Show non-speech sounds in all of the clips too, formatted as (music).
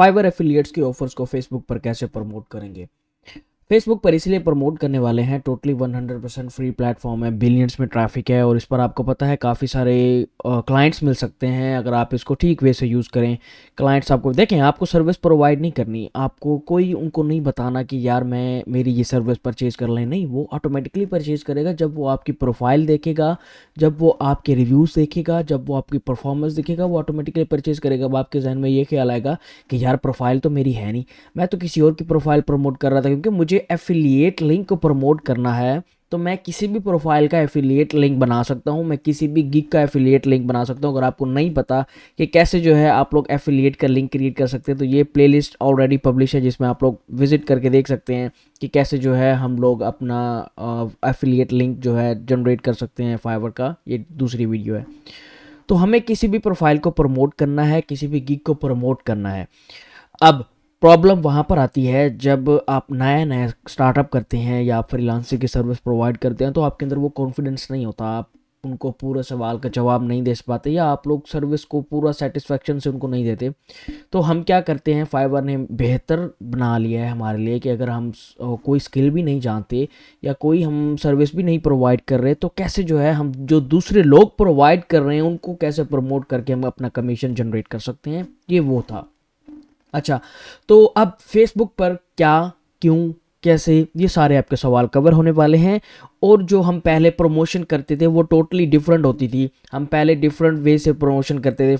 fibre affiliates के offers को Facebook पर कैसे प्रमोट करेंगे फेसबुक पर इसलिए प्रमोट करने वाले हैं टोटली 100 परसेंट फ्री प्लेटफॉर्म है बिलियंस में ट्रैफिक है और इस पर आपको पता है काफ़ी सारे क्लाइंट्स मिल सकते हैं अगर आप इसको ठीक वे से यूज़ करें क्लाइंट्स आपको देखें आपको सर्विस प्रोवाइड नहीं करनी आपको कोई उनको नहीं बताना कि यार मैं मेरी ये सर्विस परचेज़ कर लें नहीं वो ऑटोमेटिकली परचेज़ करेगा जब वो आपकी प्रोफाइल देखेगा जब वो आपके रिव्यूज़ देखेगा जब वो आपकी परफॉर्मेंस देखेगा वो ऑटोमेटिकली परचेज़ करेगा अब आपके जहन में ये ख्याल आएगा कि यार प्रोफाइल तो मेरी है नहीं मैं तो किसी और की प्रोफाइल प्रमोट कर रहा था क्योंकि मुझे एफिलिएट लिंक को प्रमोट करना है तो मैं किसी भी प्रोफाइल का एफिलिएट लिंक बना सकता हूँ मैं किसी भी गिग का एफिलिएट लिंक बना सकता हूँ अगर आपको नहीं पता कि कैसे जो है आप लोग एफिलिएट का लिंक क्रिएट कर सकते हैं तो ये प्लेलिस्ट ऑलरेडी पब्लिश है जिसमें आप लोग विजिट करके देख सकते हैं कि कैसे जो है हम लोग अपना एफिलिएट लिंक जो है जनरेट कर सकते हैं फाइवर का ये दूसरी वीडियो है तो हमें किसी भी प्रोफाइल को प्रमोट करना है किसी भी गिग को प्रमोट करना है अब प्रॉब्लम वहाँ पर आती है जब आप नया नया स्टार्टअप करते हैं या आप लांसी की सर्विस प्रोवाइड करते हैं तो आपके अंदर वो कॉन्फिडेंस नहीं होता आप उनको पूरा सवाल का जवाब नहीं दे पाते या आप लोग सर्विस को पूरा सेटिस्फेक्शन से उनको नहीं देते तो हम क्या करते हैं फाइबर ने बेहतर बना लिया है हमारे लिए कि अगर हम कोई स्किल भी नहीं जानते या कोई हम सर्विस भी नहीं प्रोवाइड कर रहे तो कैसे जो है हम जो दूसरे लोग प्रोवाइड कर रहे हैं उनको कैसे प्रमोट करके हम अपना कमीशन जनरेट कर सकते हैं ये वो था अच्छा तो अब फेसबुक पर क्या क्यों कैसे ये सारे आपके सवाल कवर होने वाले हैं और जो हम पहले प्रमोशन करते थे वो टोटली डिफरेंट होती थी हम पहले डिफरेंट वे से प्रमोशन करते थे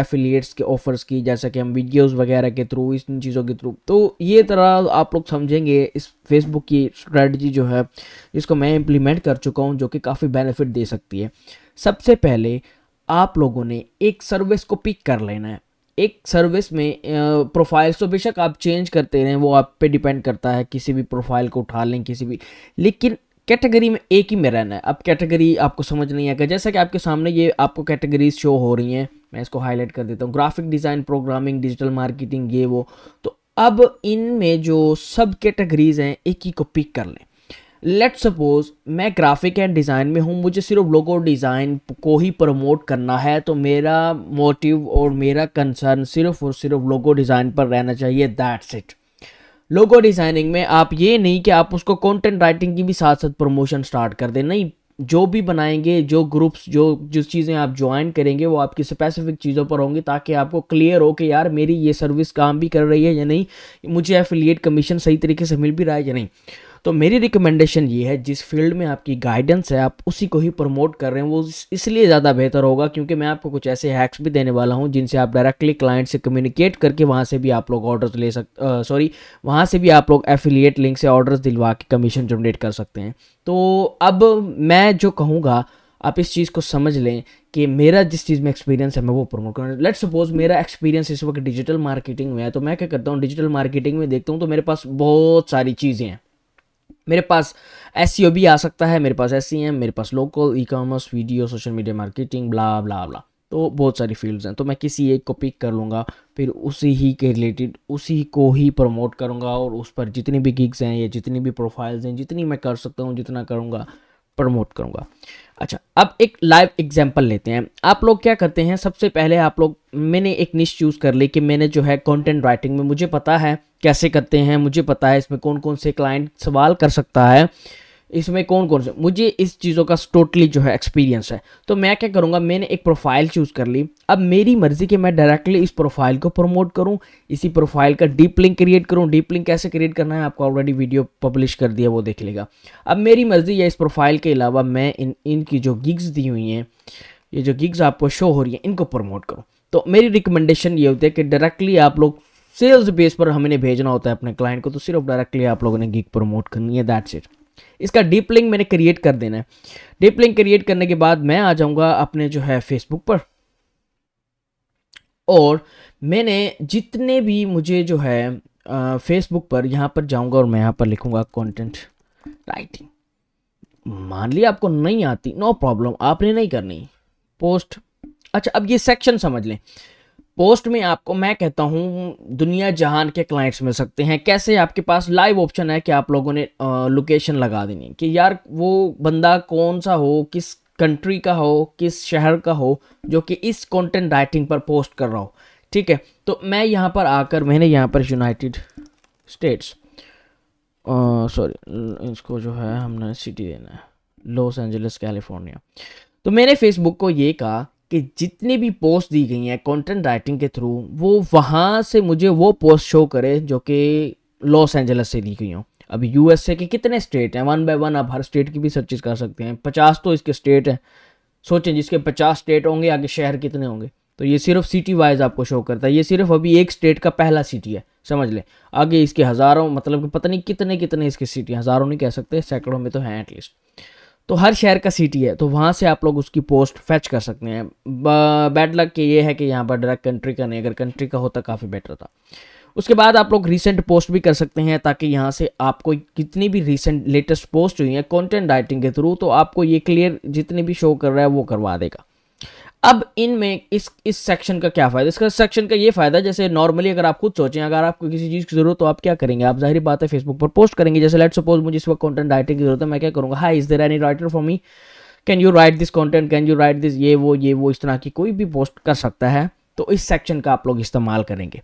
एफिलिएट्स के ऑफर्स की जैसा कि हम वीडियोस वगैरह के थ्रू इन चीज़ों के थ्रू तो ये तरह आप लोग समझेंगे इस फेसबुक की स्ट्रेटजी जो है जिसको मैं इम्प्लीमेंट कर चुका हूँ जो कि काफ़ी बेनिफिट दे सकती है सबसे पहले आप लोगों ने एक सर्विस को पिक कर लेना है एक सर्विस में प्रोफाइल्स तो बेशक आप चेंज करते रहें वो आप पे डिपेंड करता है किसी भी प्रोफाइल को उठा लें किसी भी लेकिन कैटेगरी में एक ही में रहना है अब कैटेगरी आपको समझ नहीं आएगा जैसा कि आपके सामने ये आपको कैटेगरीज शो हो रही हैं मैं इसको हाईलाइट कर देता हूँ graphic design programming digital marketing ये वो तो अब इन में जो सब कैटेगरीज हैं एक ही को पिक कर लें लेट सपोज मैं ग्राफिक एंड डिज़ाइन में हूँ मुझे सिर्फ लोगो डिज़ाइन को ही प्रमोट करना है तो मेरा मोटिव और मेरा कंसर्न सिर्फ और सिर्फ लोगो डिज़ाइन पर रहना चाहिए दैट्स इट लोगो डिज़ाइनिंग में आप ये नहीं कि आप उसको कंटेंट राइटिंग की भी साथ साथ प्रमोशन स्टार्ट कर दें नहीं जो भी बनाएंगे जो ग्रुप्स जो जिस चीज़ें आप ज्वाइन करेंगे वो आपकी स्पेसिफिक चीज़ों पर होंगी ताकि आपको क्लियर हो कि यार मेरी ये सर्विस काम भी कर रही है या नहीं मुझे एफिलिएट कमीशन सही तरीके से मिल भी रहा है या नहीं तो मेरी रिकमेंडेशन ये है जिस फील्ड में आपकी गाइडेंस है आप उसी को ही प्रमोट कर रहे हैं वो इसलिए ज़्यादा बेहतर होगा क्योंकि मैं आपको कुछ ऐसे हैक्स भी देने वाला हूँ जिनसे आप डायरेक्टली क्लाइंट से कम्युनिकेट करके वहाँ से भी आप लोग ऑर्डर्स ले सक सॉरी वहाँ से भी आप लोग एफिलिएट लिंक से ऑर्डर्स दिलवा के कमीशन जनरेट कर सकते हैं तो अब मैं जो कहूँगा आप इस चीज़ को समझ लें कि मेरा जिस चीज़ में एक्सपीरियंस है मैं वो प्रमोट करूँ लेट सपोज मेरा एक्सपीरियंस इस वक्त डिजिटल मार्केटिंग में है तो मैं क्या करता हूँ डिजिटल मार्केटिंग में देखता हूँ तो मेरे पास बहुत सारी चीज़ें हैं मेरे पास एस भी e आ सकता है मेरे पास एस e मेरे पास local e commerce video social media marketing blah blah blah तो बहुत सारी फील्ड्स हैं तो मैं किसी एक को पिक कर लूँगा फिर उसी ही के रिलेटेड उसी को ही प्रमोट करूँगा और उस पर जितनी भी गिग्स हैं या जितनी भी प्रोफाइल्स हैं जितनी मैं कर सकता हूँ जितना करूँगा प्रमोट करूँगा अच्छा अब एक लाइव एग्जाम्पल लेते हैं आप लोग क्या करते हैं सबसे पहले आप लोग मैंने एक निश चूज़ कर ली कि मैंने जो है कॉन्टेंट राइटिंग में मुझे पता है कैसे करते हैं मुझे पता है इसमें कौन कौन से क्लाइंट सवाल कर सकता है इसमें कौन कौन से मुझे इस चीज़ों का टोटली जो है एक्सपीरियंस है तो मैं क्या करूँगा मैंने एक प्रोफाइल चूज़ कर ली अब मेरी मर्ज़ी कि मैं डायरेक्टली इस प्रोफाइल को प्रमोट करूँ इसी प्रोफाइल का डीप लिंक क्रिएट करूँ डीप लिंक कैसे क्रिएट करना है आपको ऑलरेडी वीडियो पब्लिश कर दिया वो देख लेगा अब मेरी मर्ज़ी या इस प्रोफाइल के अलावा मैं इन इनकी जो गिग्स दी हुई हैं ये जो गिग्स आपको शो हो रही हैं इनको प्रमोट करूँ तो मेरी रिकमेंडेशन ये होती है कि डायरेक्टली आप लोग सेल्स बेस पर हमें भेजना होता है अपने क्लाइंट को तो सिर्फ डायरेक्टली आप लोगों ने गिग प्रमोट करनी है दैट्स इट इसका डीप लिंक मैंने क्रिएट कर देना है डीप लिंक क्रिएट करने के बाद मैं आ जाऊंगा अपने जो है फेसबुक पर और मैंने जितने भी मुझे जो है फेसबुक पर यहाँ पर जाऊंगा और मैं यहाँ पर लिखूंगा कंटेंट राइटिंग मान लिया आपको नहीं आती नो no प्रॉब्लम आपने नहीं करनी पोस्ट अच्छा अब ये सेक्शन समझ लें पोस्ट में आपको मैं कहता हूँ दुनिया जहान के क्लाइंट्स मिल सकते हैं कैसे आपके पास लाइव ऑप्शन है कि आप लोगों ने लोकेशन लगा देनी है कि यार वो बंदा कौन सा हो किस कंट्री का हो किस शहर का हो जो कि इस कंटेंट राइटिंग पर पोस्ट कर रहा हो ठीक है तो मैं यहाँ पर आकर मैंने यहाँ पर यूनाइटेड स्टेट्स सॉरी इसको जो है हमने सिटी देना है लॉस एंजल्स कैलिफोर्निया तो मैंने फेसबुक को ये कहा कि जितनी भी पोस्ट दी गई हैं कंटेंट राइटिंग के थ्रू वो वहाँ से मुझे वो पोस्ट शो करे जो कि लॉस एंजल्स से दी गई हों अब यूएसए के कितने स्टेट हैं वन बाय वन आप हर स्टेट की भी चीज़ कर सकते हैं पचास तो इसके स्टेट हैं सोचें जिसके पचास स्टेट होंगे आगे शहर कितने होंगे तो ये सिर्फ सिटी वाइज आपको शो करता है ये सिर्फ अभी एक स्टेट का पहला सिटी है समझ लें आगे इसके हज़ारों मतलब कि पता नहीं कितने कितने इसके सिटी हज़ारों नहीं कह सकते सैकड़ों में तो हैं एटलीस्ट तो हर शहर का सिटी है तो वहाँ से आप लोग उसकी पोस्ट फैच कर सकते हैं बैड लक के ये है कि यहाँ पर डायरेक्ट कंट्री का नहीं अगर कंट्री का होता काफ़ी बेटर था उसके बाद आप लोग रिसेंट पोस्ट भी कर सकते हैं ताकि यहाँ से आपको कितनी भी रिसेंट लेटेस्ट पोस्ट हुई है कंटेंट राइटिंग के थ्रू तो आपको ये क्लियर जितनी भी शो कर रहा है वो करवा देगा अब इनमें इस इस सेक्शन का क्या फ़ायदा इसका सेक्शन का ये फ़ायदा जैसे नॉर्मली अगर आप खुद सोचें अगर आपको किसी चीज़ की ज़रूरत तो आप क्या करेंगे आप जाहिर बात है फेसबुक पर पोस्ट करेंगे जैसे लेट सपोज मुझे इस वक्त कंटेंट राइटिंग की ज़रूरत है मैं क्या करूँगा hi is there any writer for me can you write this content can you write this ये वो ये वो इस तरह की कोई भी पोस्ट कर सकता है तो इस सेक्शन का आप लोग इस्तेमाल करेंगे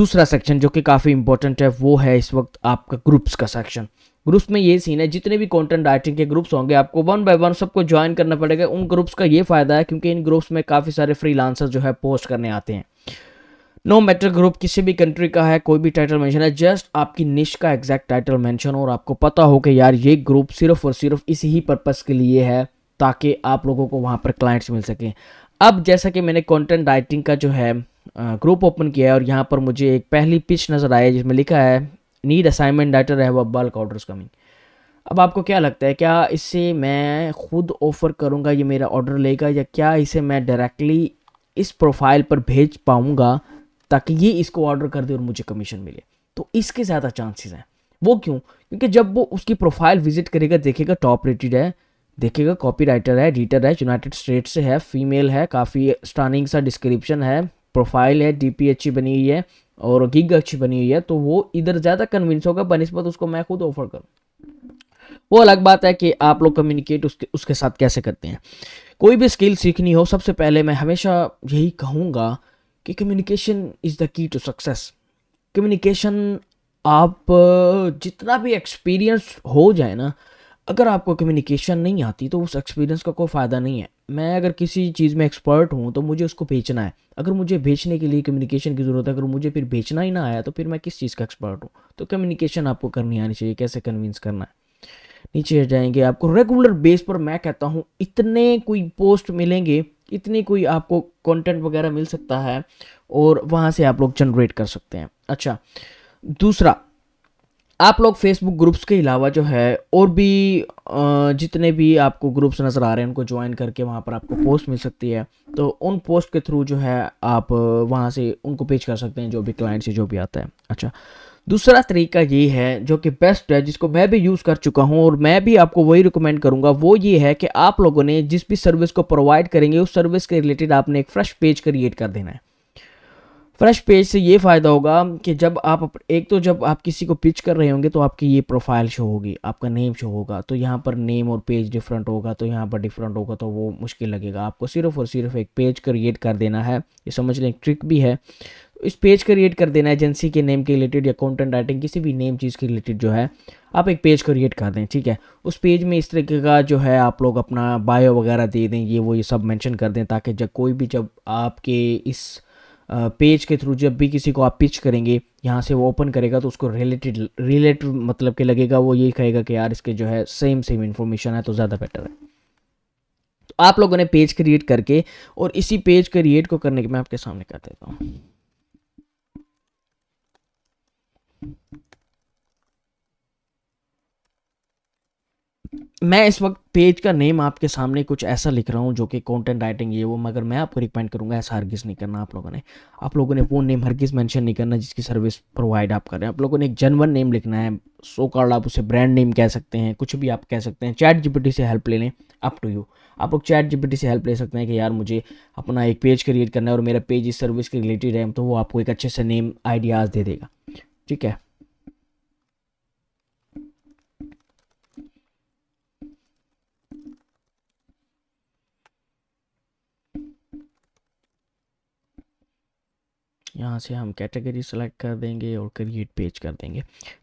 दूसरा सेक्शन जो कि काफ़ी इंपॉर्टेंट है वो है इस वक्त आपका ग्रुप्स का सेक्शन ग्रुप्स में ये सीन है जितने भी कंटेंट राइटिंग के ग्रुप्स होंगे आपको वन बाय वन सबको ज्वाइन करना पड़ेगा उन ग्रुप्स का ये फ़ायदा है क्योंकि इन ग्रुप्स में काफ़ी सारे फ्री जो है पोस्ट करने आते हैं नो मैटर ग्रुप किसी भी कंट्री का है कोई भी टाइटल मेंशन है जस्ट आपकी निश का एग्जैक्ट टाइटल मेंशन और आपको पता हो कि यार ये ग्रुप सिर्फ और सिर्फ इसी ही पर्पस के लिए है ताकि आप लोगों को वहाँ पर क्लाइंट्स मिल सकें अब जैसा कि मैंने कंटेंट राइटिंग का जो है ग्रुप ओपन किया है और यहाँ पर मुझे एक पहली पिच नज़र आई है जिसमें लिखा है नीड असाइनमेंट है रहबाल बल्क ऑर्डर्स कमिंग अब आपको क्या लगता है क्या इसे मैं खुद ऑफ़र करूँगा ये मेरा ऑर्डर लेगा या क्या इसे मैं डायरेक्टली इस प्रोफाइल पर भेज पाऊँगा ताकि ये इसको ऑर्डर कर दे और मुझे कमीशन मिले तो इसके ज़्यादा चांसेस हैं वो क्यों क्योंकि जब वो उसकी प्रोफाइल विजिट करेगा देखेगा टॉप रेटेड है देखेगा कॉपी राइटर है एडिटर है यूनाइटेड स्टेट से है फीमेल है काफ़ी स्टानिंग सा डिस्क्रिप्शन है प्रोफाइल है डी e बनी हुई है और गिग अच्छी बनी हुई है तो वो इधर ज़्यादा कन्विंस होगा बनस्बत उसको मैं खुद ऑफर करूँ वो अलग बात है कि आप लोग कम्युनिकेट उसके उसके साथ कैसे करते हैं कोई भी स्किल सीखनी हो सबसे पहले मैं हमेशा यही कहूँगा कि communication is the key to success communication आप जितना भी एक्सपीरियंस हो जाए ना अगर आपको कम्युनिकेशन नहीं आती तो उस एक्सपीरियंस का कोई फ़ायदा नहीं है मैं अगर किसी चीज़ में एक्सपर्ट हूँ तो मुझे उसको बेचना है अगर मुझे बेचने के लिए कम्युनिकेशन की ज़रूरत है अगर मुझे फिर बेचना ही ना आया तो फिर मैं किस चीज़ का एक्सपर्ट हूँ तो कम्युनिकेशन आपको करनी आनी चाहिए कैसे कन्विंस करना है नीचे जाएंगे आपको रेगुलर बेस पर मैं कहता हूँ इतने कोई पोस्ट मिलेंगे इतनी कोई आपको कंटेंट वगैरह मिल सकता है और वहाँ से आप लोग जनरेट कर सकते हैं अच्छा दूसरा आप लोग फेसबुक ग्रुप्स के अलावा जो है और भी जितने भी आपको ग्रुप्स नज़र आ रहे हैं उनको ज्वाइन करके वहाँ पर आपको पोस्ट मिल सकती है तो उन पोस्ट के थ्रू जो है आप वहाँ से उनको पेज कर सकते हैं जो भी क्लाइंट से जो भी आता है अच्छा दूसरा तरीका ये है जो कि बेस्ट है जिसको मैं भी यूज़ कर चुका हूँ और मैं भी आपको वही रिकमेंड करूँगा वो ये है कि आप लोगों ने जिस भी सर्विस को प्रोवाइड करेंगे उस सर्विस के रिलेटेड आपने एक फ्रेश पेज क्रिएट कर देना है फ्रेश पेज से ये फ़ायदा होगा कि जब आप एक तो जब आप किसी को पिच कर रहे होंगे तो आपकी ये प्रोफाइल शो होगी आपका नेम शो होगा तो यहाँ पर नेम और पेज डिफरेंट होगा तो यहाँ पर डिफरेंट होगा तो वो मुश्किल लगेगा आपको सिर्फ और सिर्फ एक पेज क्रिएट कर देना है ये समझ लें ट्रिक भी है इस पेज क्रिएट कर देना एजेंसी के नेम के रिलेटेड या कॉन्टेंट राइटिंग किसी भी नेम चीज़ के रिलेटेड जो है आप एक पेज क्रिएट कर दें ठीक है उस पेज में इस तरीके का जो है आप लोग अपना बायो वगैरह दे दें ये वो ये सब मेंशन कर दें ताकि जब कोई भी जब आपके इस पेज के थ्रू जब भी किसी को आप पिच करेंगे यहाँ से वो ओपन करेगा तो उसको रिलेटेड रिलेट मतलब के लगेगा वो यही कहेगा कि यार इसके जो है सेम सेम इन्फॉर्मेशन है तो ज़्यादा बेटर है तो आप लोगों ने पेज क्रिएट करके और इसी पेज क्रिएट को करने के मैं आपके सामने कर देता हूँ मैं इस वक्त पेज का नेम आपके सामने कुछ ऐसा लिख रहा हूँ जो कि कंटेंट राइटिंग ये वो मगर मैं आपको रिकमेंड करूँगा ऐसा हरगिज़ नहीं करना आप लोगों ने आप लोगों ने वो नेम हरगिज़ मेंशन नहीं करना जिसकी सर्विस प्रोवाइड आप कर रहे हैं आप लोगों ने एक जनवन नेम लिखना है सो कार्ड आप उसे ब्रांड नेम कह सकते हैं कुछ भी आप कह सकते हैं चैट जीपीटी से हेल्प ले लें अप टू यू आप लोग चैट जीपीटी से हेल्प ले सकते हैं कि यार मुझे अपना एक पेज क्रिएट करना है और मेरा पेज इस सर्विस के रिलेटेड है तो वो आपको एक अच्छे से नेम आइडियाज़ दे देगा ठीक है यहाँ से हम कैटेगरी सेलेक्ट कर देंगे और क्रिएट पेज कर देंगे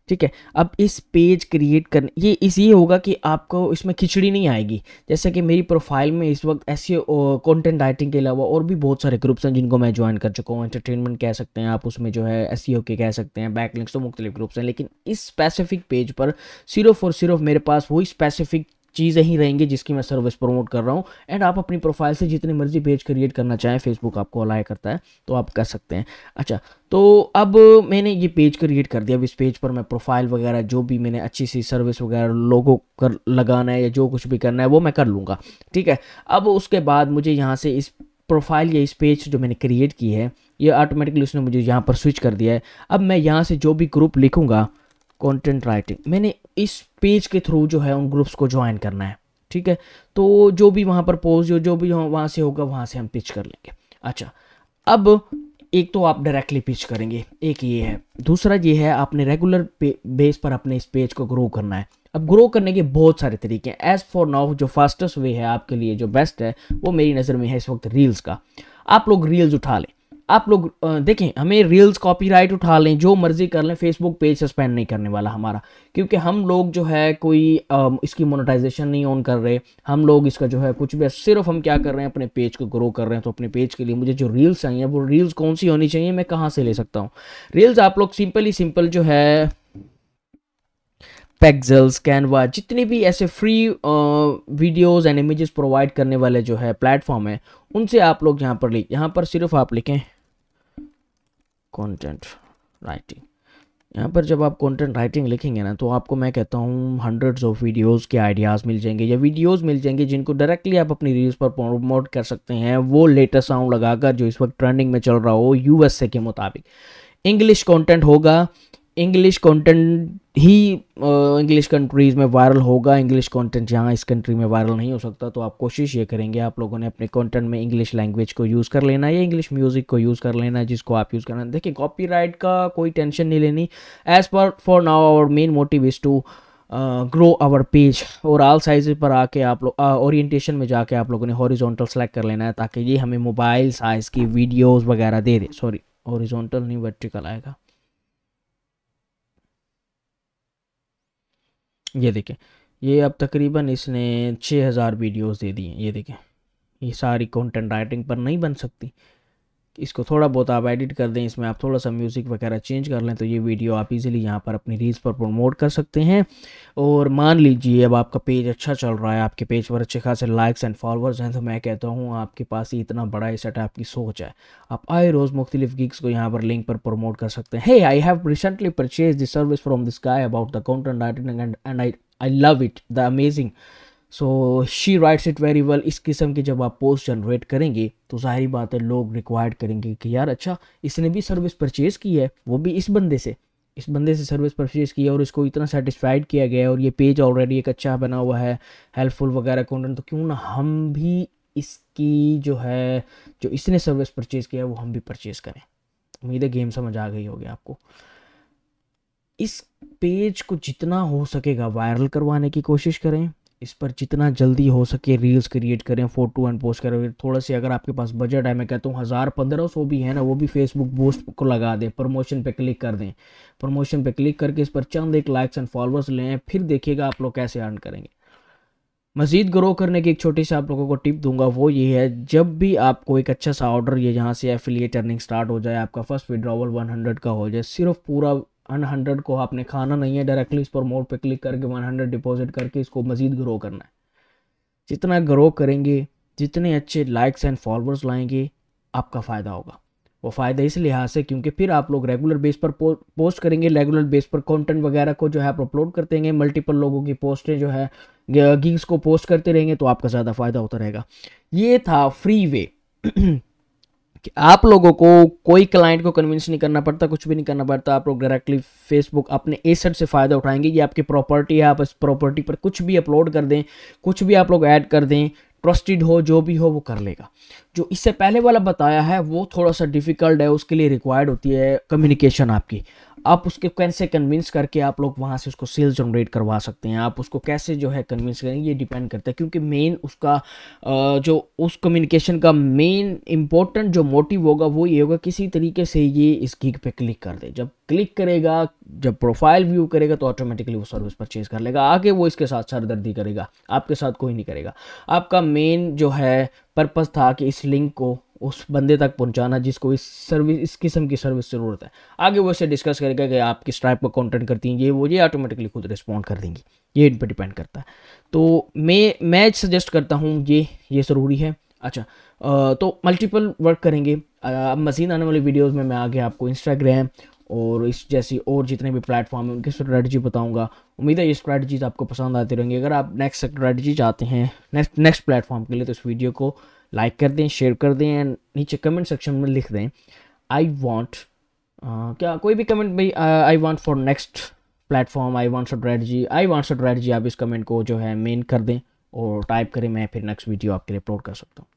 ठीक है अब इस पेज क्रिएट करने ये इस ये होगा कि आपको इसमें खिचड़ी नहीं आएगी जैसे कि मेरी प्रोफाइल में इस वक्त ऐसे कंटेंट राइटिंग के अलावा और भी बहुत सारे ग्रुप्स हैं जिनको मैं ज्वाइन कर चुका हूँ एंटरटेनमेंट कह सकते हैं आप उसमें जो है एस e के कह सकते हैं बैकलिंग्स तो मुख्तलिफ ग्रुप्स हैं लेकिन इस स्पेसिफिक पेज पर सिर्फ और सिर्फ मेरे पास वही स्पेसिफिक चीज़ें ही रहेंगी जिसकी मैं सर्विस प्रमोट कर रहा हूँ एंड आप अपनी प्रोफाइल से जितने मर्जी पेज क्रिएट करना चाहें फेसबुक आपको अलाय करता है तो आप कर सकते हैं अच्छा तो अब मैंने ये पेज क्रिएट कर दिया अब इस पेज पर मैं प्रोफाइल वगैरह जो भी मैंने अच्छी सी सर्विस वगैरह लोगों कर लगाना है या जो कुछ भी करना है वो मैं कर लूँगा ठीक है अब उसके बाद मुझे यहाँ से इस प्रोफाइल या इस पेज जो मैंने क्रिएट की है ये ऑटोमेटिकली उसने मुझे यहाँ पर स्विच कर दिया है अब मैं यहाँ से जो भी ग्रुप लिखूँगा कंटेंट राइटिंग मैंने इस पेज के थ्रू जो है उन ग्रुप्स को ज्वाइन करना है ठीक है तो जो भी वहां पर पोज जो जो भी वहां से होगा वहां से हम पिच कर लेंगे अच्छा अब एक तो आप डायरेक्टली पिच करेंगे एक ये है दूसरा ये है आपने रेगुलर बेस पर अपने इस पेज को ग्रो करना है अब ग्रो करने के बहुत सारे तरीके हैं एज फॉर नाउ जो फास्टेस्ट वे है आपके लिए जो बेस्ट है वो मेरी नज़र में है इस वक्त रील्स का आप लोग रील्स उठा लें आप लोग देखें हमें रील्स कॉपीराइट उठा लें जो मर्जी कर लें फेसबुक पेज सस्पेंड नहीं करने वाला हमारा क्योंकि हम लोग जो है कोई इसकी मोनेटाइजेशन नहीं ऑन कर रहे हम लोग इसका जो है कुछ भी सिर्फ हम क्या कर रहे हैं अपने पेज को ग्रो कर रहे हैं तो अपने पेज के लिए मुझे जो रील्स चाहिए वो रील्स कौन सी होनी चाहिए मैं कहाँ से ले सकता हूँ रील्स आप लोग सिंपल ही सिंपल जो है पैगजल्स कैनवा जितने भी ऐसे free videos and images provide करने वाले जो है प्लेटफॉर्म है उनसे आप लोग यहाँ पर लिख यहाँ पर सिर्फ आप लिखें कंटेंट राइटिंग यहाँ पर जब आप कंटेंट राइटिंग लिखेंगे ना तो आपको मैं कहता हूँ हंड्रेड्स ऑफ वीडियोस के आइडियाज़ मिल जाएंगे या वीडियोस मिल जाएंगे जिनको डायरेक्टली आप अपनी रील्स पर प्रमोट कर सकते हैं वो लेटेस्ट साउंड लगाकर जो इस वक्त ट्रेंडिंग में चल रहा हो यूएसए के मुताबिक इंग्लिश कंटेंट होगा इंग्लिश कंटेंट ही इंग्लिश कंट्रीज़ में वायरल होगा इंग्लिश कंटेंट यहाँ इस कंट्री में वायरल नहीं हो सकता तो आप कोशिश ये करेंगे आप लोगों ने अपने कंटेंट में इंग्लिश लैंग्वेज को यूज़ कर लेना या इंग्लिश म्यूज़िक को यूज़ कर लेना जिसको आप यूज़ करना देखिए कॉपीराइट का कोई टेंशन नहीं लेनी as per for now our main motive is to grow our page और आल साइज पर आके आप लोग ओरिएंटेशन में जाके आप लोगों ने हॉरिजॉन्टल सेलेक्ट कर लेना है ताकि ये हमें मोबाइल साइज़ की वीडियोज़ वगैरह दे दे सॉरी हॉरिजॉन्टल नहीं वर्टिकल आएगा ये देखें ये अब तकरीबन इसने छः हज़ार वीडियोस दे दी हैं ये देखें ये सारी कंटेंट राइटिंग पर नहीं बन सकती इसको थोड़ा बहुत आप एडिट कर दें इसमें आप थोड़ा सा म्यूज़िक वगैरह चेंज कर लें तो ये वीडियो आप इजीली यहाँ पर अपनी रील्स पर प्रमोट कर सकते हैं और मान लीजिए अब आपका पेज अच्छा चल रहा है आपके पेज पर अच्छे खासे लाइक्स एंड फॉलोअर्स हैं तो मैं कहता हूँ आपके पास ही इतना बड़ा ही सेट आपकी सोच है आप आए रोज़ मुख्तलिफ गिग्स को यहाँ पर लिंक पर प्रमोट कर सकते हैं hey I have recently purchase this service from this guy about the counter and and I love it the amazing so she writes it very well इस किस्म की जब आप पोस्ट जनरेट करेंगे तो जाहिर बात है लोग रिक्वायर्ड करेंगे कि यार अच्छा इसने भी सर्विस परचेज़ की है वो भी इस बंदे से इस बंदे से सर्विस परचेज़ की है और इसको इतना सेटिस्फाइड किया गया है और ये पेज ऑलरेडी एक अच्छा बना हुआ है हेल्पफुल वगैरह कॉन्टेंट तो क्यों ना हम भी इसकी जो है जो इसने सर्विस परचेज़ किया है वो हम भी परचेज़ करें उम्मीद है गेम समझ आ गई होगी आपको इस पेज को जितना हो सकेगा वायरल करवाने की कोशिश करें इस पर जितना जल्दी हो सके रील्स क्रिएट करें फोटो एंड पोस्ट करें थोड़ा सा अगर आपके पास बजट है मैं कहता हूँ हज़ार पंद्रह सौ भी है ना वो भी फेसबुक पोस्ट को लगा दें प्रमोशन पे क्लिक कर दें प्रमोशन पे क्लिक करके इस पर चंद एक लाइक्स एंड फॉलोअर्स लें फिर देखिएगा आप लोग कैसे अर्न करेंगे मज़ीद ग्रो करने की एक छोटी सी आप लोगों को टिप दूंगा वो ये है जब भी आपको एक अच्छा सा ऑर्डर ये यहाँ से एफिलिएट अर्निंग स्टार्ट हो जाए आपका फर्स्ट विड्रॉवल 100 का हो जाए सिर्फ पूरा अन हंड्रेड को आपने खाना नहीं है डायरेक्टली इस पर मोड पे क्लिक करके वन हंड्रेड डिपॉजिट करके इसको मज़ीद ग्रो करना है जितना ग्रो करेंगे जितने अच्छे लाइक्स एंड फॉलोअर्स लाएंगे आपका फ़ायदा होगा वो फ़ायदा इस लिहाज से क्योंकि फिर आप लोग रेगुलर बेस पर पोस्ट करेंगे रेगुलर बेस पर कंटेंट वगैरह को जो है आप अपलोड करते रहेंगे मल्टीपल लोगों की पोस्टें जो है गिग्स को पोस्ट करते रहेंगे तो आपका ज़्यादा फ़ायदा होता रहेगा ये था फ्री वे (clears throat) कि आप लोगों को कोई क्लाइंट को कन्विंस नहीं करना पड़ता कुछ भी नहीं करना पड़ता आप लोग डायरेक्टली फेसबुक अपने एसेट से फ़ायदा उठाएंगे ये आपकी प्रॉपर्टी है आप इस प्रॉपर्टी पर कुछ भी अपलोड कर दें कुछ भी आप लोग ऐड कर दें ट्रस्टेड हो जो भी हो वो कर लेगा जो इससे पहले वाला बताया है वो थोड़ा सा डिफ़िकल्ट है उसके लिए रिक्वायर्ड होती है कम्युनिकेशन आपकी आप उसके कैसे कन्विंस करके आप लोग वहाँ से उसको सेल्स जनरेट करवा सकते हैं आप उसको कैसे जो है कन्विंस करेंगे ये डिपेंड करता है क्योंकि मेन उसका जो उस कम्युनिकेशन का मेन इम्पोर्टेंट जो मोटिव होगा वो ये होगा किसी तरीके से ये इस गिग पे क्लिक कर दे जब क्लिक करेगा जब प्रोफाइल व्यू करेगा तो ऑटोमेटिकली वो सर्विस परचेज कर लेगा आगे वो इसके साथ सरदर्दी करेगा आपके साथ कोई नहीं करेगा आपका मेन जो है पर्पज़ था कि इस लिंक को उस बंदे तक पहुंचाना जिसको इस सर्विस इस किस्म की सर्विस ज़रूरत है आगे वो इसे डिस्कस करेगा कि आप किस टाइप का कंटेंट करती हैं ये वो ये ऑटोमेटिकली खुद रिस्पॉन्ड कर देंगी ये इन पर डिपेंड करता है तो मैं मैं सजेस्ट करता हूँ ये ये ज़रूरी है अच्छा तो मल्टीपल वर्क करेंगे अब मज़ीद आने वाली वीडियोज़ में मैं आगे आपको इंस्टाग्राम और इस जैसी और जितने भी प्लेटफॉर्म हैं उनकी स्ट्रैटेजी बताऊंगा उम्मीद है ये स्ट्रैटेजीज आपको पसंद आती रहेंगी अगर आप नेक्स्ट स्ट्रैटेजी चाहते हैं नेक्स्ट नेक्स्ट प्लेटफॉर्म के लिए तो इस वीडियो को लाइक कर दें शेयर कर दें एंड नीचे कमेंट सेक्शन में लिख दें आई वॉन्ट uh, क्या कोई भी कमेंट भाई I want for next platform I want G I want G आप इस कमेंट को जो है मेन कर दें और टाइप करें मैं फिर नेक्स्ट वीडियो आपके लिए अपलोड कर सकता हूँ